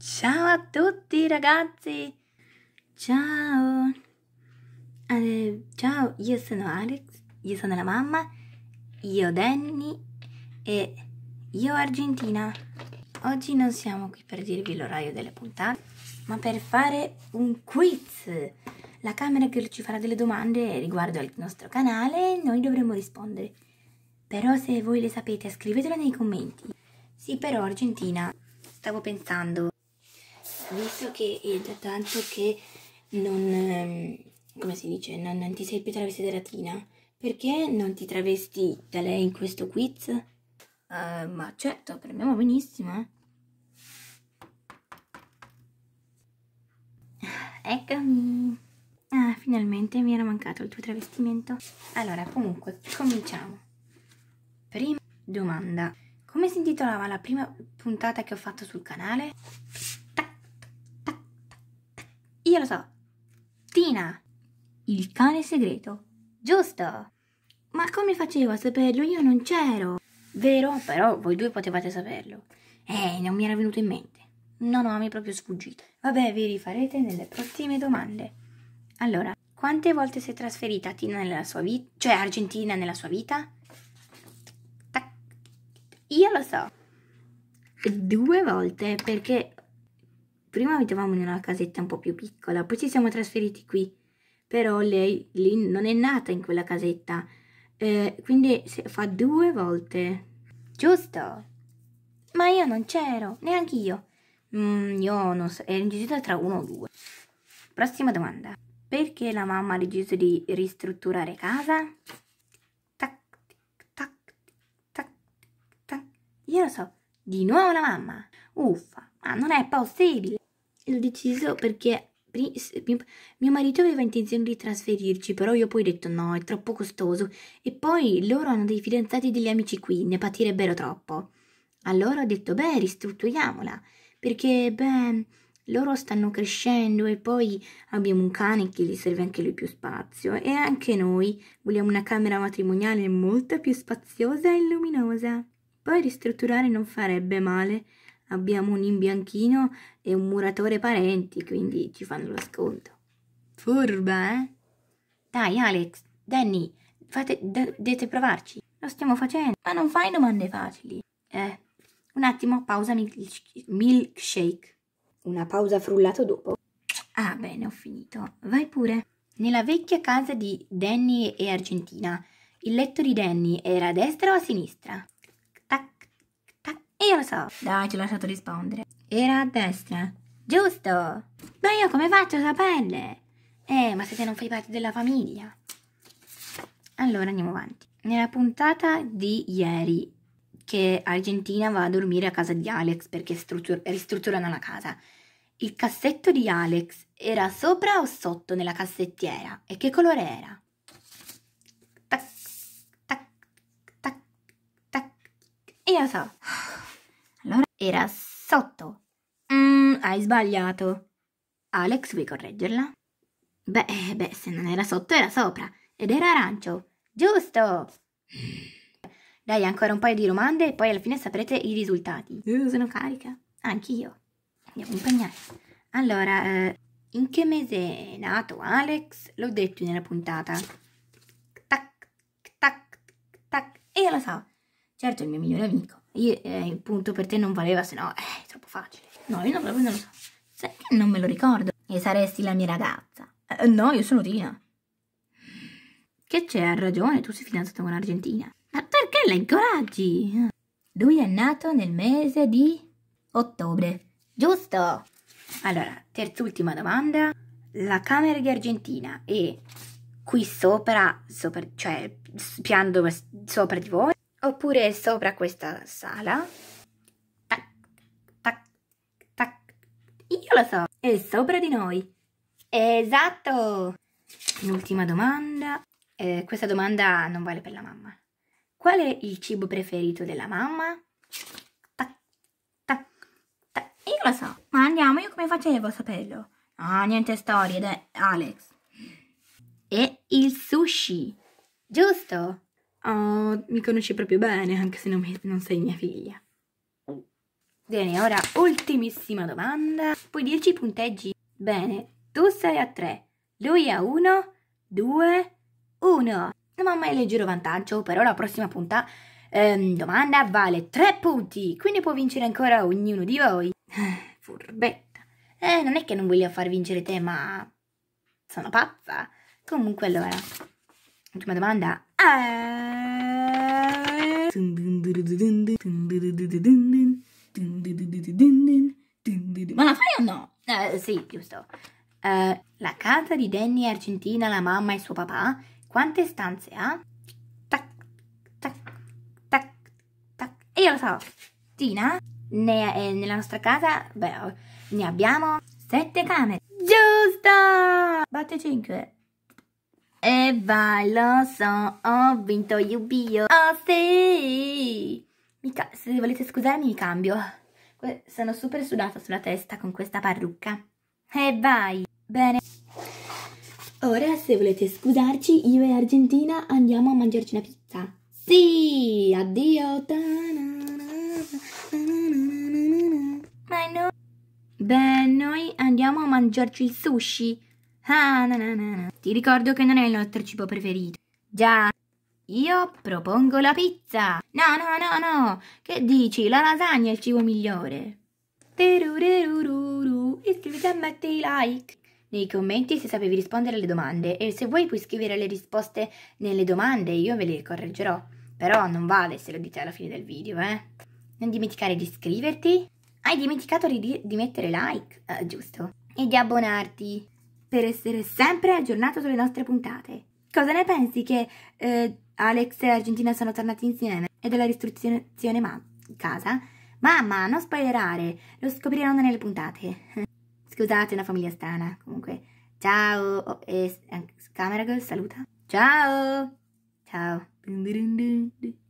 Ciao a tutti ragazzi! Ciao! Eh, ciao, io sono Alex, io sono la mamma, io Danny e io Argentina. Oggi non siamo qui per dirvi l'orario delle puntate, ma per fare un quiz. La camera che ci farà delle domande riguardo al nostro canale e noi dovremo rispondere. Però se voi le sapete scrivetele nei commenti. Sì, però Argentina, stavo pensando visto che è da tanto che non, ehm, come si dice, non, non ti sei più travestita da Tina, perché non ti travesti da lei in questo quiz? Uh, ma certo, per benissimo, eh. ah, Eccomi! Ah, finalmente mi era mancato il tuo travestimento. Allora, comunque, cominciamo. Prima domanda. Come si intitolava la prima puntata che ho fatto sul canale? io lo so. Tina, il cane segreto. Giusto. Ma come facevo a saperlo? Io non c'ero. Vero, però voi due potevate saperlo. Eh, non mi era venuto in mente. No, no, mi è proprio sfuggito. Vabbè, vi rifarete nelle prossime domande. Allora, quante volte si è trasferita Tina nella sua vita? Cioè Argentina nella sua vita? Io lo so. Due volte, perché Prima abitavamo in una casetta un po' più piccola, poi ci siamo trasferiti qui. Però lei lì non è nata in quella casetta, eh, quindi fa due volte. Giusto! Ma io non c'ero, neanche io. Mm, io non so, è indecisa tra uno o due. Prossima domanda. Perché la mamma ha deciso di ristrutturare casa? Tac, tac, tac, tac. Io lo so, di nuovo la mamma. Uffa, ma non è possibile l'ho deciso perché mio marito aveva intenzione di trasferirci, però io poi ho detto no, è troppo costoso. E poi loro hanno dei fidanzati e degli amici qui, ne patirebbero troppo. Allora ho detto, beh, ristrutturiamola, perché, beh, loro stanno crescendo e poi abbiamo un cane che gli serve anche lui più spazio. E anche noi vogliamo una camera matrimoniale molto più spaziosa e luminosa. Poi ristrutturare non farebbe male abbiamo un imbianchino e un muratore parenti, quindi ci fanno lo sconto. Furba, eh? Dai Alex, Danny, fate, dovete provarci. Lo stiamo facendo, ma non fai domande facili. Eh, un attimo, pausa milkshake. Una pausa frullato dopo. Ah, bene, ho finito. Vai pure. Nella vecchia casa di Danny e Argentina, il letto di Danny era a destra o a sinistra? io lo so. Dai, ci ho lasciato rispondere. Era a destra. Giusto. Ma io come faccio a saperle? Eh, ma se te non fai parte della famiglia. Allora andiamo avanti. Nella puntata di ieri che Argentina va a dormire a casa di Alex perché struttur- ristrutturano la casa. Il cassetto di Alex era sopra o sotto nella cassettiera? E che colore era? Tac, tac, tac, tac. E io so. Era sotto. Mm, hai sbagliato. Alex, vuoi correggerla? Beh, beh, se non era sotto era sopra ed era arancio. Giusto! Dai, ancora un paio di domande e poi alla fine saprete i risultati. Uh, sono carica. Anch'io. Andiamo a impegnare. Allora, eh, in che mese è nato Alex? L'ho detto nella puntata. Tac, tac, tac. E io lo so. Certo, è il mio migliore amico io, eh, il punto per te non valeva, se no eh, è troppo facile. No, io non, proprio non lo so. Sai che non me lo ricordo? E saresti la mia ragazza. Eh, no, io sono Tina. Che c'è, ha ragione, tu sei fidanzata con un'argentina. Ma perché la incoraggi? Lui è nato nel mese di ottobre, giusto? Allora, terz'ultima domanda. La camera di Argentina è qui sopra, sopra cioè pian sopra di voi oppure sopra questa sala. Tac, tac, tac. Io lo so, è sopra di noi. Esatto! L'ultima domanda. Eh, questa domanda non vale per la mamma. Qual è il cibo preferito della mamma? Tac, tac, tac. Io lo so, ma andiamo, io come facevo a saperlo? Ah, niente storie, ed Alex. E il sushi, giusto? Oh, mi conosci proprio bene, anche se non, mi, non sei mia figlia. Bene, ora ultimissima domanda. Puoi dirci i punteggi? Bene, tu sei a 3, lui a 1, 2, 1. La mamma è leggero vantaggio, però la prossima punta, ehm, domanda vale 3 punti, quindi può vincere ancora ognuno di voi. Furbetta. Eh, non è che non voglio far vincere te, ma sono pazza. Comunque allora, ultima domanda, e... Eh. Ma la fai o no? Eh, sì, giusto. Eh, la casa di Danny è argentina, la mamma e suo papà. Quante stanze ha? Tac, tac, tac, tac. E io lo so. Tina, ne, eh, nella nostra casa, beh, ne abbiamo sette camere. Giusto! Batte cinque. E vai, lo so, ho vinto Yu-Gi-Oh! Oh sì! se volete scusarmi mi cambio. Sono super sudata sulla testa con questa parrucca. E vai! Bene. Ora, se volete scusarci, io e Argentina andiamo a mangiarci una pizza. Sì! Addio! Ma no! Beh, noi andiamo a mangiarci il sushi. Ah, na, na, na. Ti ricordo che non è il nostro cibo preferito. Già, io propongo la pizza. No, no, no, no. Che dici? La lasagna è il cibo migliore. Iscriviti e metti i like. Nei commenti se sapevi rispondere alle domande e se vuoi puoi scrivere le risposte nelle domande, io ve le correggerò. Però non vale se lo dite alla fine del video, eh. Non dimenticare di iscriverti. Hai dimenticato di, di mettere like, eh, giusto? E di abbonarti per essere sempre aggiornato sulle nostre puntate. Cosa ne pensi che eh, Alex e Argentina sono tornati insieme e della ristruzione ma casa? Mamma, non spoilerare, lo scopriranno nelle puntate. Scusate, una famiglia strana, comunque. Ciao, oh, e eh, Camera Girl saluta. Ciao, ciao,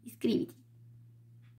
iscriviti.